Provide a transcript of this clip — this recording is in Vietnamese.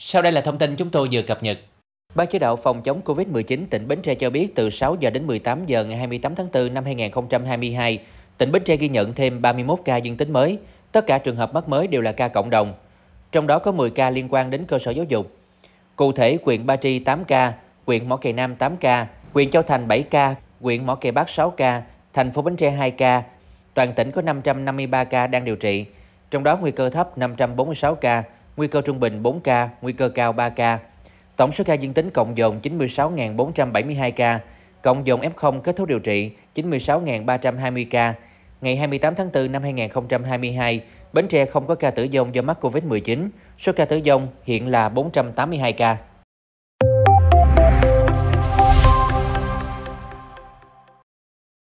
Sau đây là thông tin chúng tôi vừa cập nhật. Ban chỉ đạo phòng chống COVID-19 tỉnh Bến Tre cho biết từ 6 giờ đến 18 giờ ngày 28 tháng 4 năm 2022, tỉnh Bến Tre ghi nhận thêm 31 ca dương tính mới. Tất cả trường hợp mắc mới đều là ca cộng đồng. Trong đó có 10 ca liên quan đến cơ sở giáo dục. Cụ thể, huyện Ba Tri 8 ca, huyện Mỏ Cày Nam 8 ca, huyện Châu Thành 7 ca, huyện Mỏ Cày Bắc 6 ca, thành phố Bến Tre 2 ca. Toàn tỉnh có 553 ca đang điều trị, trong đó nguy cơ thấp 546 ca, nguy cơ trung bình 4 ca, nguy cơ cao 3 ca. Tổng số ca dương tính cộng dồn 96.472 ca, cộng dồn F0 kết thúc điều trị 96.320 ca. Ngày 28 tháng 4 năm 2022, Bến Tre không có ca tử vong do mắc COVID-19. Số ca tử vong hiện là 482 ca.